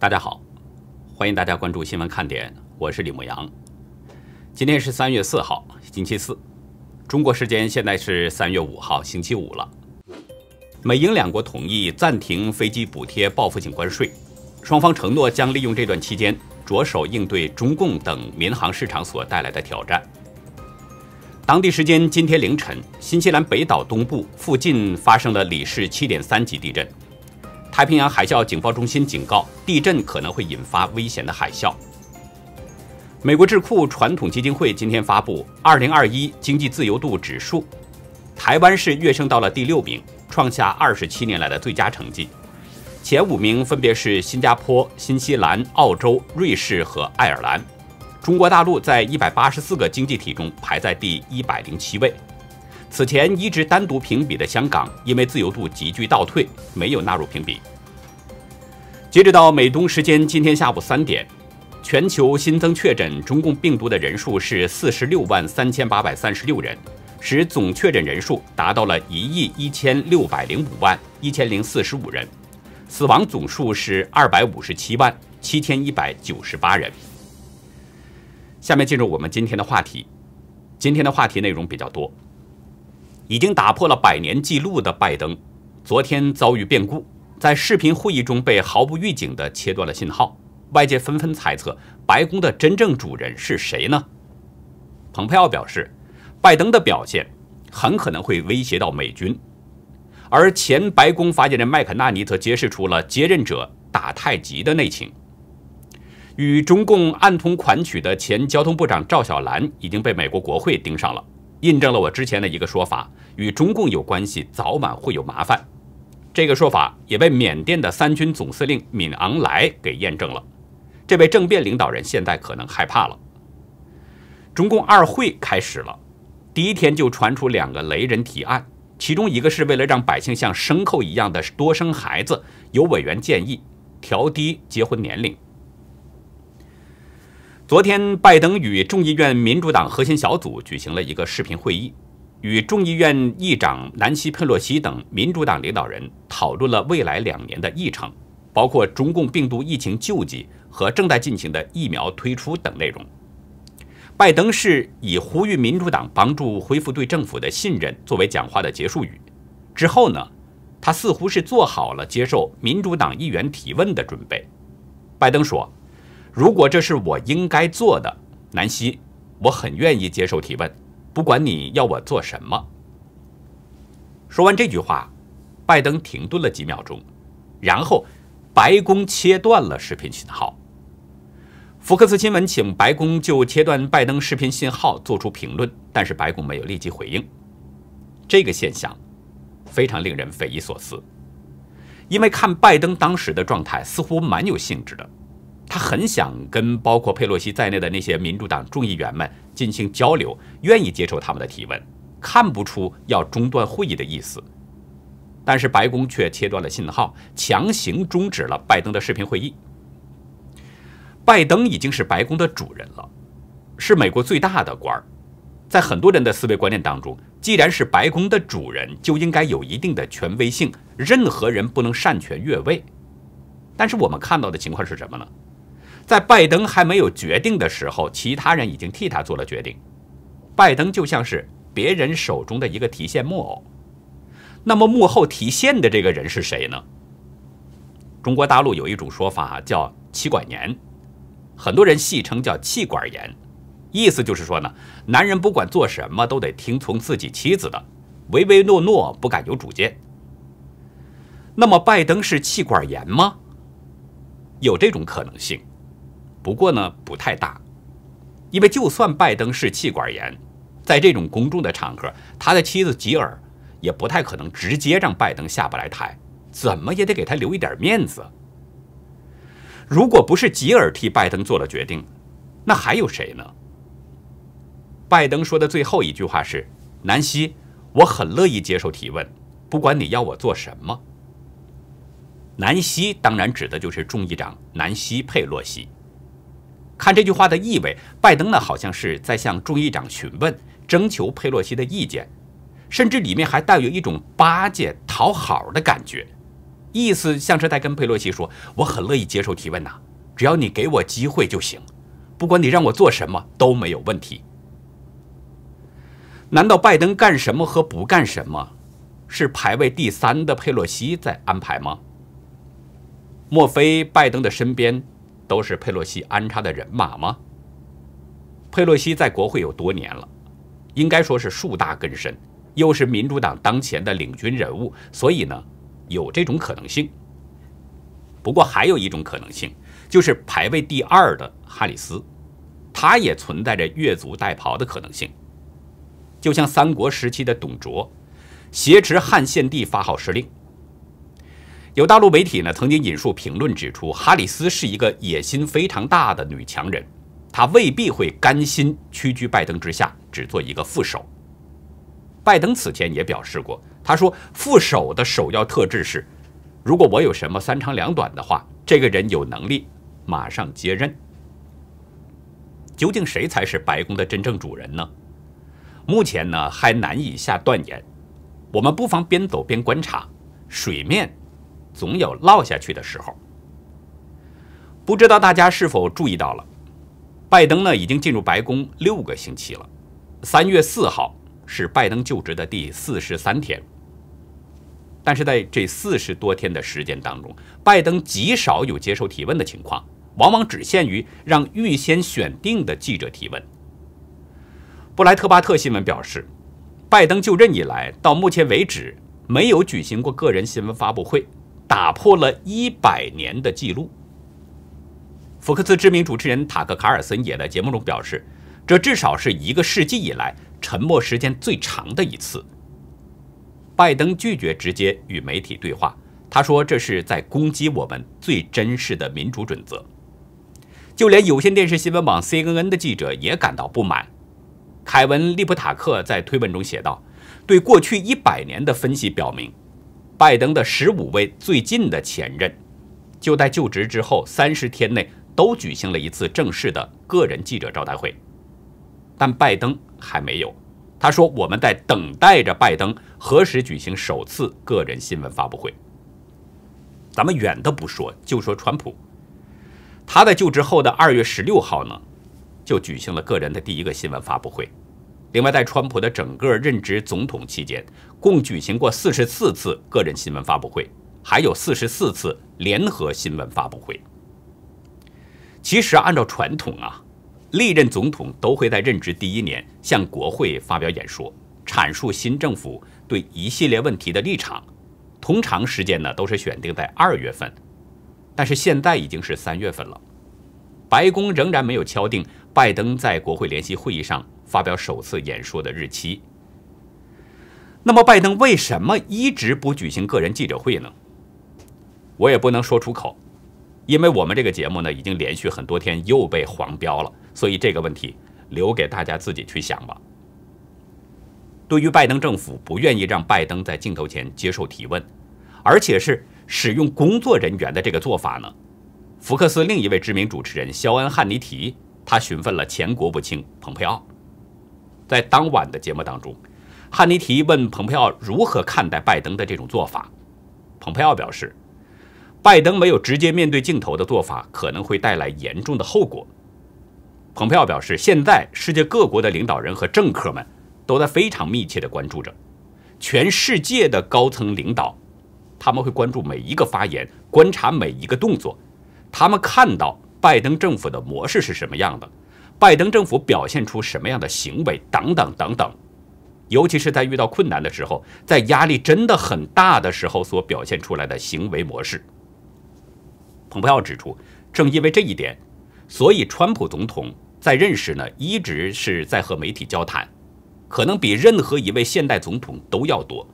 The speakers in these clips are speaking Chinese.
大家好，欢迎大家关注新闻看点，我是李牧阳。今天是三月四号，星期四，中国时间现在是三月五号，星期五了。美英两国同意暂停飞机补贴报复性关税，双方承诺将利用这段期间着手应对中共等民航市场所带来的挑战。当地时间今天凌晨，新西兰北岛东部附近发生了里氏7.3级地震。太平洋海啸警报中心警告，地震可能会引发危险的海啸。美国智库传统基金会今天发布2021经济自由度指数，台湾市跃升到了第六名，创下二十七年来的最佳成绩。前五名分别是新加坡、新西兰、澳洲、瑞士和爱尔兰。中国大陆在一百八十四个经济体中排在第一百零七位。此前一直单独评比的香港，因为自由度急剧倒退，没有纳入评比。截止到美东时间今天下午三点，全球新增确诊中共病毒的人数是四十六万三千八百三十六人，使总确诊人数达到了一亿一千六百零五万一千零四十五人，死亡总数是二百五十七万七千一百九十八人。下面进入我们今天的话题，今天的话题内容比较多。已经打破了百年纪录的拜登，昨天遭遇变故，在视频会议中被毫不预警地切断了信号。外界纷纷猜测，白宫的真正主人是谁呢？蓬佩奥表示，拜登的表现很可能会威胁到美军。而前白宫发言人麦肯纳尼则揭示出了接任者打太极的内情。与中共暗通款曲的前交通部长赵小兰已经被美国国会盯上了。印证了我之前的一个说法，与中共有关系，早晚会有麻烦。这个说法也被缅甸的三军总司令敏昂莱给验证了。这位政变领导人现在可能害怕了。中共二会开始了，第一天就传出两个雷人提案，其中一个是为了让百姓像牲口一样的多生孩子，有委员建议调低结婚年龄。昨天，拜登与众议院民主党核心小组举行了一个视频会议，与众议院议长南希·佩洛西等民主党领导人讨论了未来两年的议程，包括中共病毒疫情救济和正在进行的疫苗推出等内容。拜登是以呼吁民主党帮助恢复对政府的信任作为讲话的结束语。之后呢，他似乎是做好了接受民主党议员提问的准备。拜登说。如果这是我应该做的，南希，我很愿意接受提问，不管你要我做什么。说完这句话，拜登停顿了几秒钟，然后白宫切断了视频信号。福克斯新闻请白宫就切断拜登视频信号做出评论，但是白宫没有立即回应。这个现象非常令人匪夷所思，因为看拜登当时的状态，似乎蛮有兴致的。他很想跟包括佩洛西在内的那些民主党众议员们进行交流，愿意接受他们的提问，看不出要中断会议的意思。但是白宫却切断了信号，强行终止了拜登的视频会议。拜登已经是白宫的主人了，是美国最大的官儿。在很多人的思维观念当中，既然是白宫的主人，就应该有一定的权威性，任何人不能擅权越位。但是我们看到的情况是什么呢？在拜登还没有决定的时候，其他人已经替他做了决定。拜登就像是别人手中的一个提线木偶。那么幕后提线的这个人是谁呢？中国大陆有一种说法叫“妻管严”，很多人戏称叫“气管严”，意思就是说呢，男人不管做什么都得听从自己妻子的，唯唯诺诺，不敢有主见。那么拜登是气管严吗？有这种可能性。不过呢，不太大，因为就算拜登是气管炎，在这种公众的场合，他的妻子吉尔也不太可能直接让拜登下不来台，怎么也得给他留一点面子。如果不是吉尔替拜登做了决定，那还有谁呢？拜登说的最后一句话是：“南希，我很乐意接受提问，不管你要我做什么。”南希当然指的就是众议长南希·佩洛西。看这句话的意味，拜登呢好像是在向众议长询问、征求佩洛西的意见，甚至里面还带有一种巴结讨好的感觉，意思像是在跟佩洛西说：“我很乐意接受提问呐，只要你给我机会就行，不管你让我做什么都没有问题。”难道拜登干什么和不干什么，是排位第三的佩洛西在安排吗？莫非拜登的身边？都是佩洛西安插的人马吗？佩洛西在国会有多年了，应该说是树大根深，又是民主党当前的领军人物，所以呢，有这种可能性。不过还有一种可能性，就是排位第二的哈里斯，他也存在着越俎代庖的可能性，就像三国时期的董卓，挟持汉献帝发号施令。有大陆媒体呢曾经引述评论指出，哈里斯是一个野心非常大的女强人，她未必会甘心屈居拜登之下，只做一个副手。拜登此前也表示过，他说副手的首要特质是，如果我有什么三长两短的话，这个人有能力马上接任。究竟谁才是白宫的真正主人呢？目前呢还难以下断言，我们不妨边走边观察水面。总有落下去的时候。不知道大家是否注意到了，拜登呢已经进入白宫六个星期了。三月四号是拜登就职的第四十三天。但是在这四十多天的时间当中，拜登极少有接受提问的情况，往往只限于让预先选定的记者提问。布莱特巴特新闻表示，拜登就任以来到目前为止没有举行过个人新闻发布会。打破了一百年的记录。福克斯知名主持人塔克·卡尔森也在节目中表示，这至少是一个世纪以来沉默时间最长的一次。拜登拒绝直接与媒体对话，他说：“这是在攻击我们最真实的民主准则。”就连有线电视新闻网 （CNN） 的记者也感到不满。凯文·利普塔克在推文中写道：“对过去一百年的分析表明。”拜登的十五位最近的前任，就在就职之后三十天内都举行了一次正式的个人记者招待会，但拜登还没有。他说：“我们在等待着拜登何时举行首次个人新闻发布会。”咱们远的不说，就说川普，他在就职后的二月十六号呢，就举行了个人的第一个新闻发布会。另外，在川普的整个任职总统期间，共举行过四十四次个人新闻发布会，还有四十四次联合新闻发布会。其实，按照传统啊，历任总统都会在任职第一年向国会发表演说，阐述新政府对一系列问题的立场。通常时间呢，都是选定在二月份。但是现在已经是三月份了，白宫仍然没有敲定拜登在国会联席会议上。发表首次演说的日期。那么拜登为什么一直不举行个人记者会呢？我也不能说出口，因为我们这个节目呢已经连续很多天又被黄标了，所以这个问题留给大家自己去想吧。对于拜登政府不愿意让拜登在镜头前接受提问，而且是使用工作人员的这个做法呢，福克斯另一位知名主持人肖恩·汉尼提，他询问了前国务卿蓬佩奥。在当晚的节目当中，汉尼提问蓬佩奥如何看待拜登的这种做法。蓬佩奥表示，拜登没有直接面对镜头的做法可能会带来严重的后果。蓬佩奥表示，现在世界各国的领导人和政客们都在非常密切地关注着全世界的高层领导，他们会关注每一个发言，观察每一个动作，他们看到拜登政府的模式是什么样的。拜登政府表现出什么样的行为，等等等等，尤其是在遇到困难的时候，在压力真的很大的时候所表现出来的行为模式。蓬佩奥指出，正因为这一点，所以川普总统在任时呢，一直是在和媒体交谈，可能比任何一位现代总统都要多。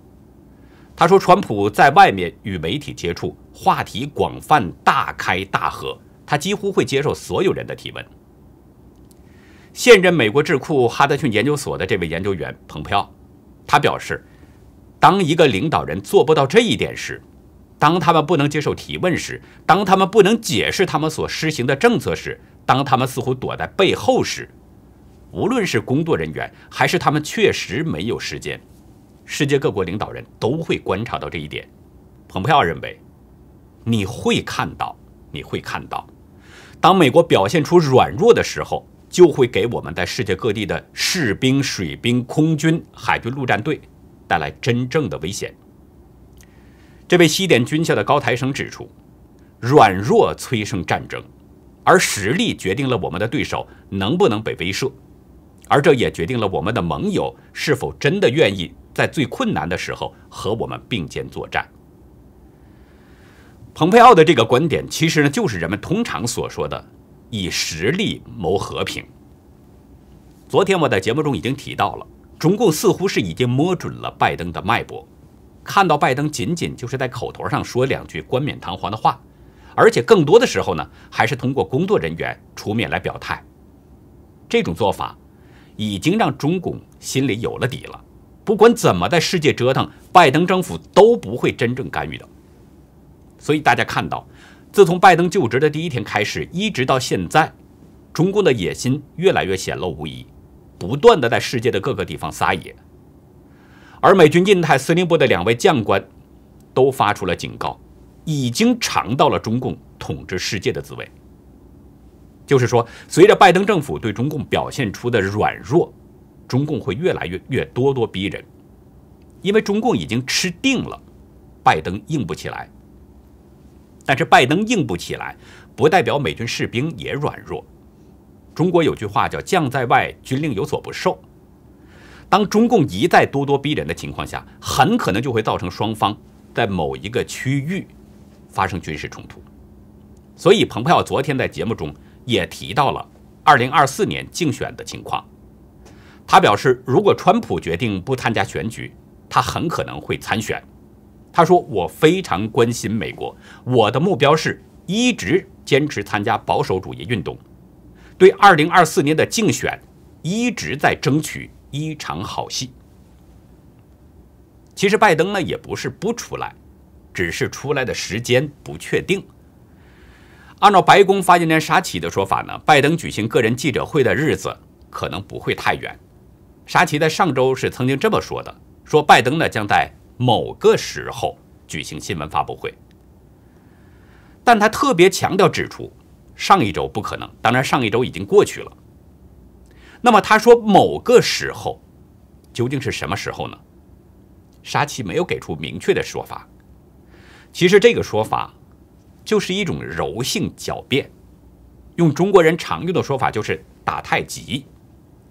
他说，川普在外面与媒体接触，话题广泛，大开大合，他几乎会接受所有人的提问。现任美国智库哈德逊研究所的这位研究员蓬佩奥，他表示，当一个领导人做不到这一点时，当他们不能接受提问时，当他们不能解释他们所施行的政策时，当他们似乎躲在背后时，无论是工作人员还是他们确实没有时间，世界各国领导人都会观察到这一点。蓬佩奥认为，你会看到，你会看到，当美国表现出软弱的时候。就会给我们在世界各地的士兵、水兵、空军、海军陆战队带来真正的危险。这位西点军校的高材生指出，软弱催生战争，而实力决定了我们的对手能不能被威慑，而这也决定了我们的盟友是否真的愿意在最困难的时候和我们并肩作战。蓬佩奥的这个观点，其实呢，就是人们通常所说的。以实力谋和平。昨天我在节目中已经提到了，中共似乎是已经摸准了拜登的脉搏，看到拜登仅仅就是在口头上说两句冠冕堂皇的话，而且更多的时候呢，还是通过工作人员出面来表态。这种做法已经让中共心里有了底了。不管怎么在世界折腾，拜登政府都不会真正干预的。所以大家看到。自从拜登就职的第一天开始，一直到现在，中共的野心越来越显露无遗，不断的在世界的各个地方撒野。而美军印太司令部的两位将官都发出了警告，已经尝到了中共统治世界的滋味。就是说，随着拜登政府对中共表现出的软弱，中共会越来越越咄咄逼人，因为中共已经吃定了拜登硬不起来。但是拜登硬不起来，不代表美军士兵也软弱。中国有句话叫“将在外，军令有所不受”。当中共一再咄咄逼人的情况下，很可能就会造成双方在某一个区域发生军事冲突。所以，蓬佩奥昨天在节目中也提到了2024年竞选的情况。他表示，如果川普决定不参加选举，他很可能会参选。他说：“我非常关心美国，我的目标是一直坚持参加保守主义运动，对二零二四年的竞选一直在争取一场好戏。其实拜登呢也不是不出来，只是出来的时间不确定。按照白宫发言人沙奇的说法呢，拜登举行个人记者会的日子可能不会太远。沙奇在上周是曾经这么说的，说拜登呢将在。”某个时候举行新闻发布会，但他特别强调指出，上一周不可能。当然，上一周已经过去了。那么他说某个时候，究竟是什么时候呢？沙奇没有给出明确的说法。其实这个说法，就是一种柔性狡辩。用中国人常用的说法，就是打太极，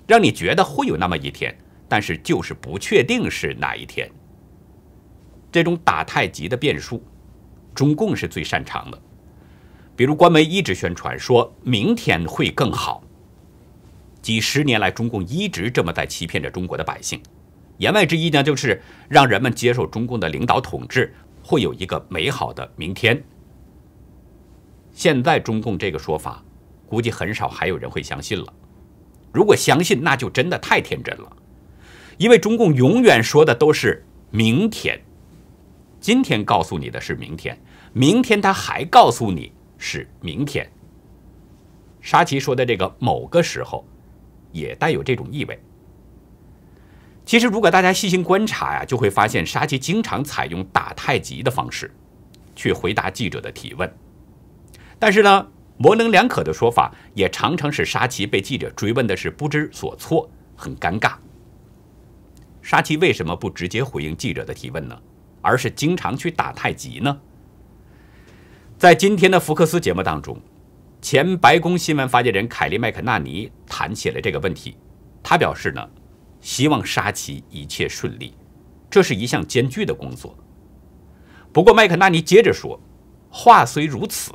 让你觉得会有那么一天，但是就是不确定是哪一天。这种打太极的变数，中共是最擅长的。比如，官媒一直宣传说，明天会更好。几十年来，中共一直这么在欺骗着中国的百姓。言外之意呢，就是让人们接受中共的领导统治，会有一个美好的明天。现在，中共这个说法，估计很少还有人会相信了。如果相信，那就真的太天真了，因为中共永远说的都是明天。今天告诉你的是明天，明天他还告诉你是明天。沙琪说的这个某个时候，也带有这种意味。其实，如果大家细心观察呀，就会发现沙琪经常采用打太极的方式，去回答记者的提问。但是呢，模棱两可的说法，也常常使沙琪被记者追问的是不知所措，很尴尬。沙琪为什么不直接回应记者的提问呢？而是经常去打太极呢。在今天的福克斯节目当中，前白宫新闻发言人凯利·麦肯纳尼谈起了这个问题。他表示呢，希望沙奇一切顺利，这是一项艰巨的工作。不过，麦肯纳尼接着说，话虽如此，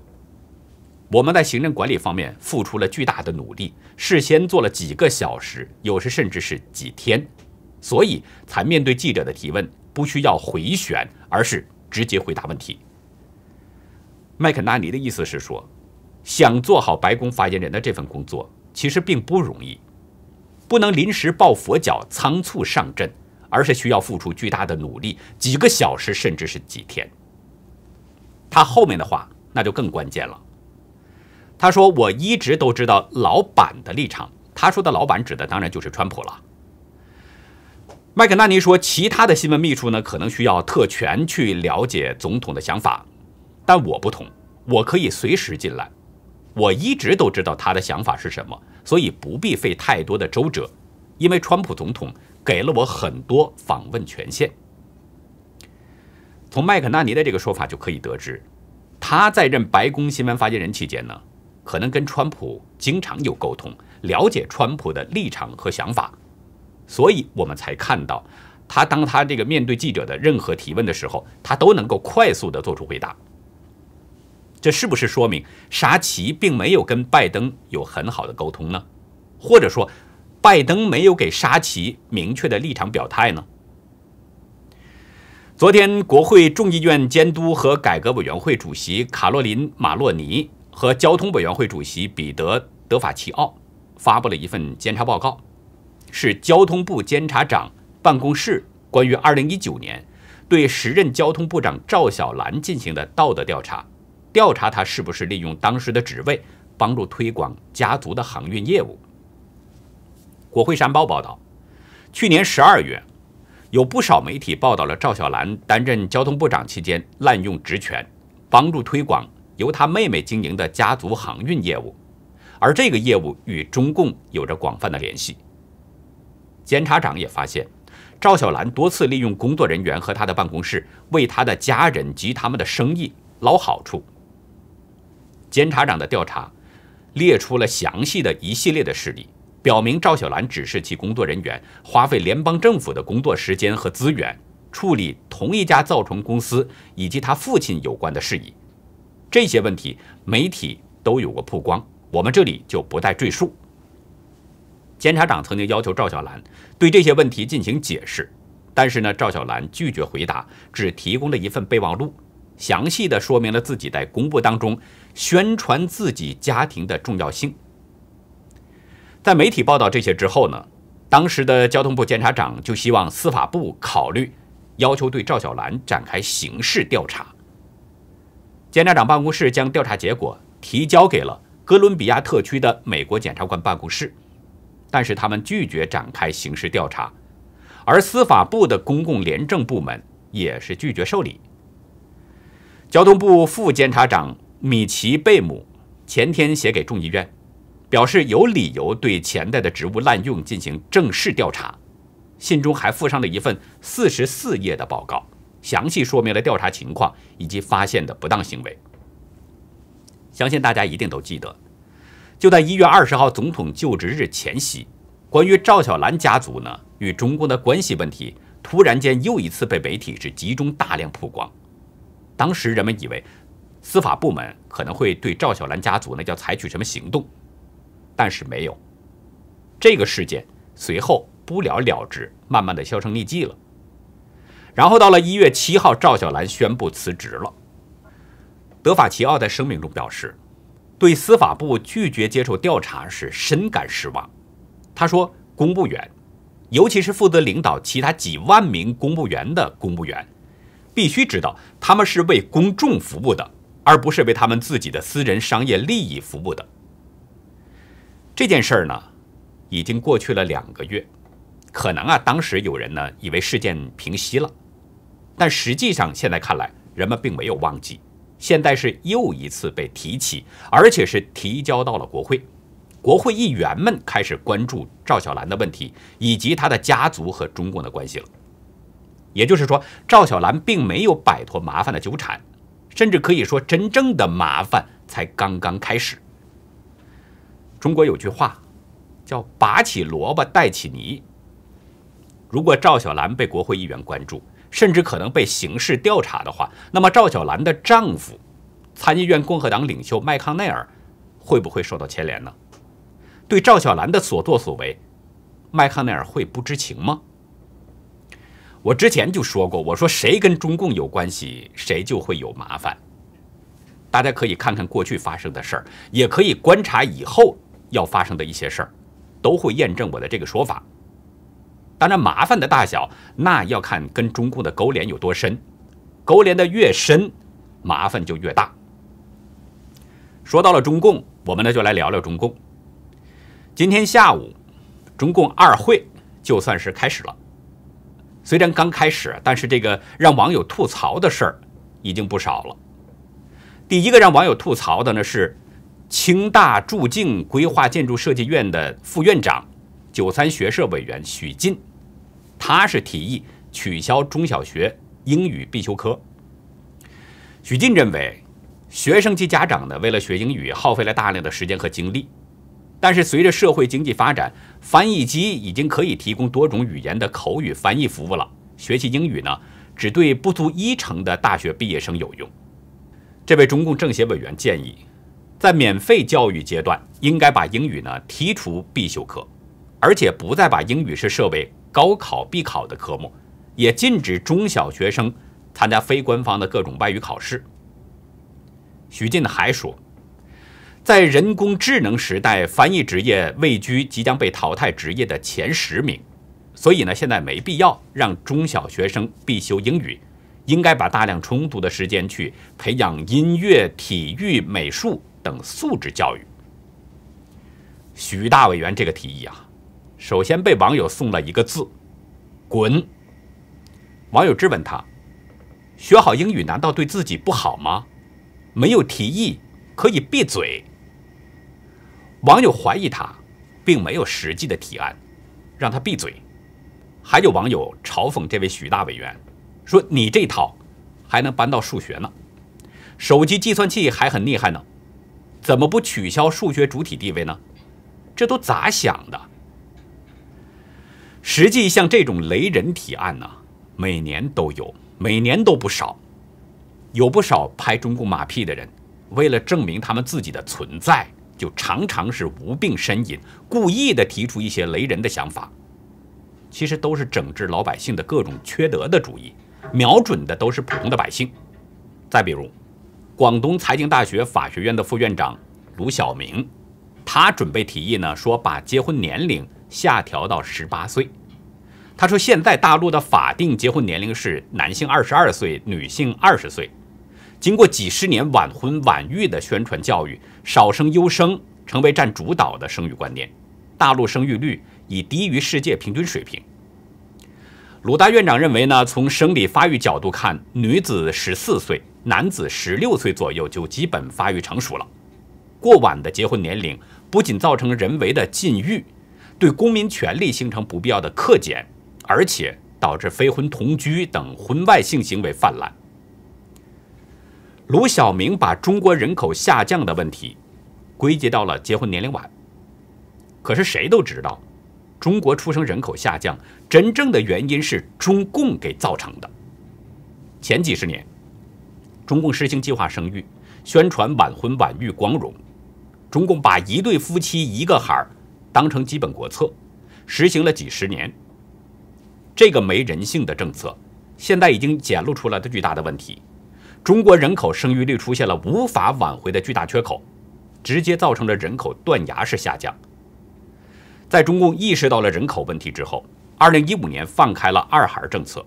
我们在行政管理方面付出了巨大的努力，事先做了几个小时，有时甚至是几天，所以才面对记者的提问。不需要回旋，而是直接回答问题。麦肯纳尼的意思是说，想做好白宫发言人的这份工作，其实并不容易，不能临时抱佛脚、仓促上阵，而是需要付出巨大的努力，几个小时甚至是几天。他后面的话那就更关键了。他说：“我一直都知道老板的立场。”他说的“老板”指的当然就是川普了。麦肯纳尼说：“其他的新闻秘书呢，可能需要特权去了解总统的想法，但我不同，我可以随时进来。我一直都知道他的想法是什么，所以不必费太多的周折，因为川普总统给了我很多访问权限。”从麦肯纳尼的这个说法就可以得知，他在任白宫新闻发言人期间呢，可能跟川普经常有沟通，了解川普的立场和想法。所以我们才看到，他当他这个面对记者的任何提问的时候，他都能够快速的做出回答。这是不是说明沙奇并没有跟拜登有很好的沟通呢？或者说，拜登没有给沙奇明确的立场表态呢？昨天，国会众议院监督和改革委员会主席卡洛琳·马洛尼和交通委员会主席彼得·德法奇奥发布了一份监察报告。是交通部监察长办公室关于2019年对时任交通部长赵小兰进行的道德调查，调查他是不是利用当时的职位帮助推广家族的航运业务。国会山报报道，去年12月，有不少媒体报道了赵小兰担任交通部长期间滥用职权，帮助推广由他妹妹经营的家族航运业务，而这个业务与中共有着广泛的联系。监察长也发现，赵小兰多次利用工作人员和他的办公室为他的家人及他们的生意捞好处。监察长的调查列出了详细的一系列的事例，表明赵小兰指示其工作人员花费联邦政府的工作时间和资源，处理同一家造船公司以及他父亲有关的事宜。这些问题媒体都有过曝光，我们这里就不再赘述。监察长曾经要求赵小兰对这些问题进行解释，但是呢，赵小兰拒绝回答，只提供了一份备忘录，详细的说明了自己在公布当中宣传自己家庭的重要性。在媒体报道这些之后呢，当时的交通部监察长就希望司法部考虑要求对赵小兰展开刑事调查。监察长办公室将调查结果提交给了哥伦比亚特区的美国检察官办公室。但是他们拒绝展开刑事调查，而司法部的公共廉政部门也是拒绝受理。交通部副监察长米奇·贝姆前天写给众议院，表示有理由对前代的职务滥用进行正式调查。信中还附上了一份四十四页的报告，详细说明了调查情况以及发现的不当行为。相信大家一定都记得。就在一月二十号，总统就职日前夕，关于赵小兰家族呢与中共的关系问题，突然间又一次被媒体是集中大量曝光。当时人们以为司法部门可能会对赵小兰家族呢要采取什么行动，但是没有。这个事件随后不了了之，慢慢的销声匿迹了。然后到了一月七号，赵小兰宣布辞职了。德法齐奥在声明中表示。对司法部拒绝接受调查是深感失望。他说：“公务员，尤其是负责领导其他几万名公务员的公务员，必须知道他们是为公众服务的，而不是为他们自己的私人商业利益服务的。”这件事儿呢，已经过去了两个月，可能啊，当时有人呢以为事件平息了，但实际上现在看来，人们并没有忘记。现在是又一次被提起，而且是提交到了国会。国会议员们开始关注赵小兰的问题，以及她的家族和中共的关系了。也就是说，赵小兰并没有摆脱麻烦的纠缠，甚至可以说，真正的麻烦才刚刚开始。中国有句话叫“拔起萝卜带起泥”，如果赵小兰被国会议员关注，甚至可能被刑事调查的话，那么赵小兰的丈夫，参议院共和党领袖麦康奈尔会不会受到牵连呢？对赵小兰的所作所为，麦康奈尔会不知情吗？我之前就说过，我说谁跟中共有关系，谁就会有麻烦。大家可以看看过去发生的事儿，也可以观察以后要发生的一些事儿，都会验证我的这个说法。当然，麻烦的大小那要看跟中共的勾连有多深，勾连的越深，麻烦就越大。说到了中共，我们呢就来聊聊中共。今天下午，中共二会就算是开始了。虽然刚开始，但是这个让网友吐槽的事儿已经不少了。第一个让网友吐槽的呢是清大驻境规划建筑设计院的副院长、九三学社委员许晋。他是提议取消中小学英语必修课。许晋认为，学生及家长呢为了学英语耗费了大量的时间和精力，但是随着社会经济发展，翻译机已经可以提供多种语言的口语翻译服务了。学习英语呢，只对不足一成的大学毕业生有用。这位中共政协委员建议，在免费教育阶段，应该把英语呢剔除必修课，而且不再把英语是设为。高考必考的科目，也禁止中小学生参加非官方的各种外语考试。徐进还说，在人工智能时代，翻译职业位居即将被淘汰职业的前十名，所以呢，现在没必要让中小学生必修英语，应该把大量充足的时间去培养音乐、体育、美术等素质教育。徐大委员这个提议啊。首先被网友送了一个字“滚”。网友质问他：“学好英语难道对自己不好吗？”没有提议可以闭嘴。网友怀疑他并没有实际的提案，让他闭嘴。还有网友嘲讽这位许大委员说：“你这套还能搬到数学呢？手机计算器还很厉害呢，怎么不取消数学主体地位呢？这都咋想的？”实际像这种雷人提案呢，每年都有，每年都不少，有不少拍中共马屁的人，为了证明他们自己的存在，就常常是无病呻吟，故意的提出一些雷人的想法，其实都是整治老百姓的各种缺德的主意，瞄准的都是普通的百姓。再比如，广东财经大学法学院的副院长卢晓明，他准备提议呢，说把结婚年龄。下调到十八岁。他说，现在大陆的法定结婚年龄是男性二十二岁，女性二十岁。经过几十年晚婚晚育的宣传教育，少生优生成为占主导的生育观念。大陆生育率已低于世界平均水平。鲁大院长认为呢，从生理发育角度看，女子十四岁，男子十六岁左右就基本发育成熟了。过晚的结婚年龄不仅造成人为的禁欲。对公民权利形成不必要的克减，而且导致非婚同居等婚外性行为泛滥。卢晓明把中国人口下降的问题归结到了结婚年龄晚，可是谁都知道，中国出生人口下降真正的原因是中共给造成的。前几十年，中共实行计划生育，宣传晚婚晚育光荣，中共把一对夫妻一个孩儿。当成基本国策，实行了几十年。这个没人性的政策，现在已经显露出来的巨大的问题。中国人口生育率出现了无法挽回的巨大缺口，直接造成了人口断崖式下降。在中共意识到了人口问题之后，2015年放开了二孩政策，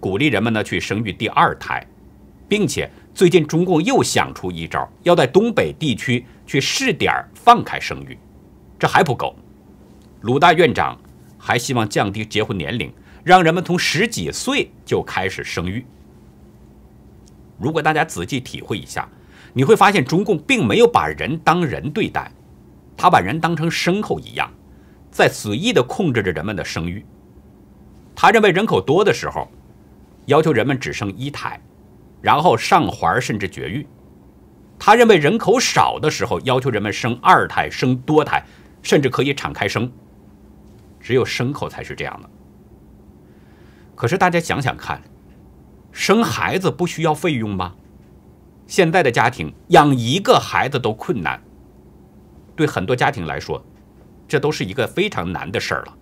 鼓励人们呢去生育第二胎，并且最近中共又想出一招，要在东北地区去试点放开生育。这还不够，鲁大院长还希望降低结婚年龄，让人们从十几岁就开始生育。如果大家仔细体会一下，你会发现中共并没有把人当人对待，他把人当成牲口一样，在随意的控制着人们的生育。他认为人口多的时候，要求人们只生一胎，然后上环甚至绝育；他认为人口少的时候，要求人们生二胎、生多胎。甚至可以敞开生，只有牲口才是这样的。可是大家想想看，生孩子不需要费用吗？现在的家庭养一个孩子都困难，对很多家庭来说，这都是一个非常难的事儿了。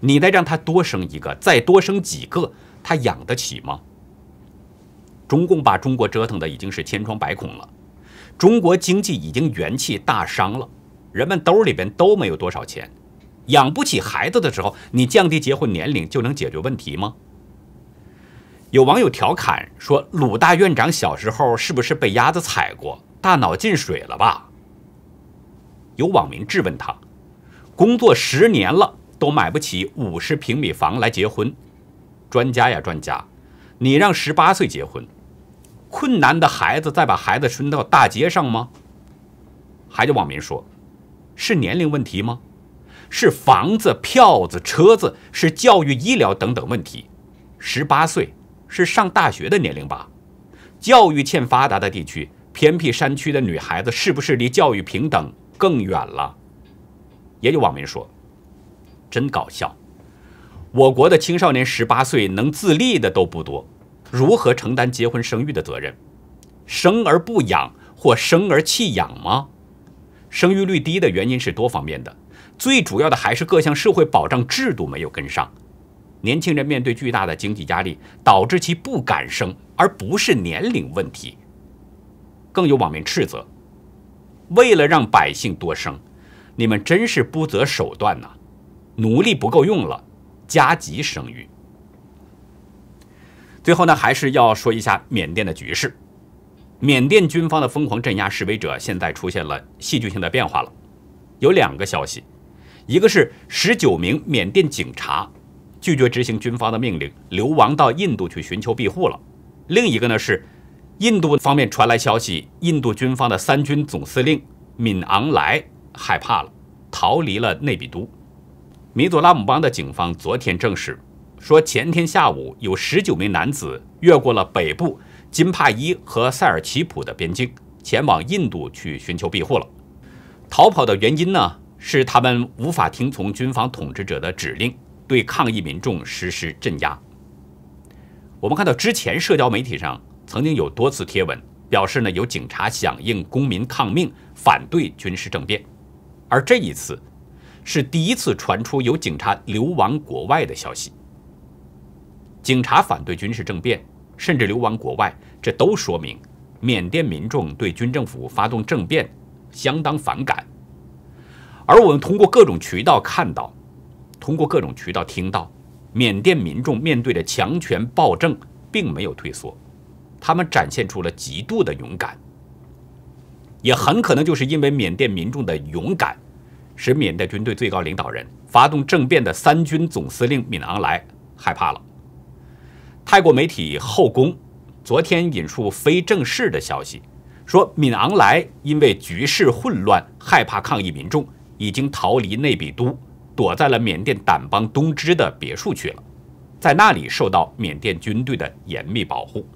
你再让他多生一个，再多生几个，他养得起吗？中共把中国折腾的已经是千疮百孔了，中国经济已经元气大伤了。人们兜里边都没有多少钱，养不起孩子的时候，你降低结婚年龄就能解决问题吗？有网友调侃说：“鲁大院长小时候是不是被鸭子踩过，大脑进水了吧？”有网民质问他：“工作十年了都买不起五十平米房来结婚，专家呀专家，你让十八岁结婚，困难的孩子再把孩子扔到大街上吗？”还有网民说。是年龄问题吗？是房子、票子、车子，是教育、医疗等等问题。十八岁是上大学的年龄吧？教育欠发达的地区，偏僻山区的女孩子，是不是离教育平等更远了？也有网民说，真搞笑。我国的青少年十八岁能自立的都不多，如何承担结婚生育的责任？生而不养，或生而弃养吗？生育率低的原因是多方面的，最主要的还是各项社会保障制度没有跟上，年轻人面对巨大的经济压力，导致其不敢生，而不是年龄问题。更有网民斥责：“为了让百姓多生，你们真是不择手段呐！奴隶不够用了，加急生育。”最后呢，还是要说一下缅甸的局势。缅甸军方的疯狂镇压示威者，现在出现了戏剧性的变化了。有两个消息，一个是十九名缅甸警察拒绝执行军方的命令，流亡到印度去寻求庇护了；另一个呢是印度方面传来消息，印度军方的三军总司令敏昂莱害怕了，逃离了内比都。米佐拉姆邦的警方昨天证实，说前天下午有十九名男子越过了北部。金帕伊和塞尔齐普的边境，前往印度去寻求庇护了。逃跑的原因呢，是他们无法听从军方统治者的指令，对抗议民众实施镇压。我们看到之前社交媒体上曾经有多次贴文表示呢，有警察响应公民抗命，反对军事政变。而这一次，是第一次传出有警察流亡国外的消息。警察反对军事政变。甚至流亡国外，这都说明缅甸民众对军政府发动政变相当反感。而我们通过各种渠道看到，通过各种渠道听到，缅甸民众面对着强权暴政，并没有退缩，他们展现出了极度的勇敢。也很可能就是因为缅甸民众的勇敢，使缅甸军队最高领导人发动政变的三军总司令敏昂莱害怕了。泰国媒体《后宫》昨天引述非正式的消息，说敏昂莱因为局势混乱，害怕抗议民众，已经逃离内比都，躲在了缅甸掸邦东支的别墅去了，在那里受到缅甸军队的严密保护。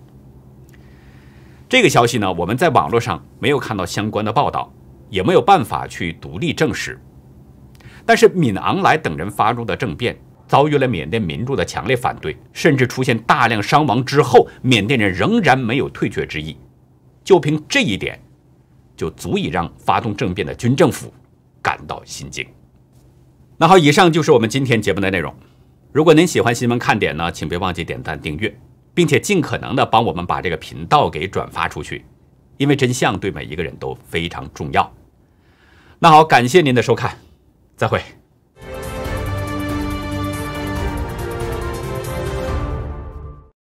这个消息呢，我们在网络上没有看到相关的报道，也没有办法去独立证实。但是敏昂莱等人发出的政变。遭遇了缅甸民众的强烈反对，甚至出现大量伤亡之后，缅甸人仍然没有退却之意。就凭这一点，就足以让发动政变的军政府感到心惊。那好，以上就是我们今天节目的内容。如果您喜欢新闻看点呢，请别忘记点赞、订阅，并且尽可能的帮我们把这个频道给转发出去，因为真相对每一个人都非常重要。那好，感谢您的收看，再会。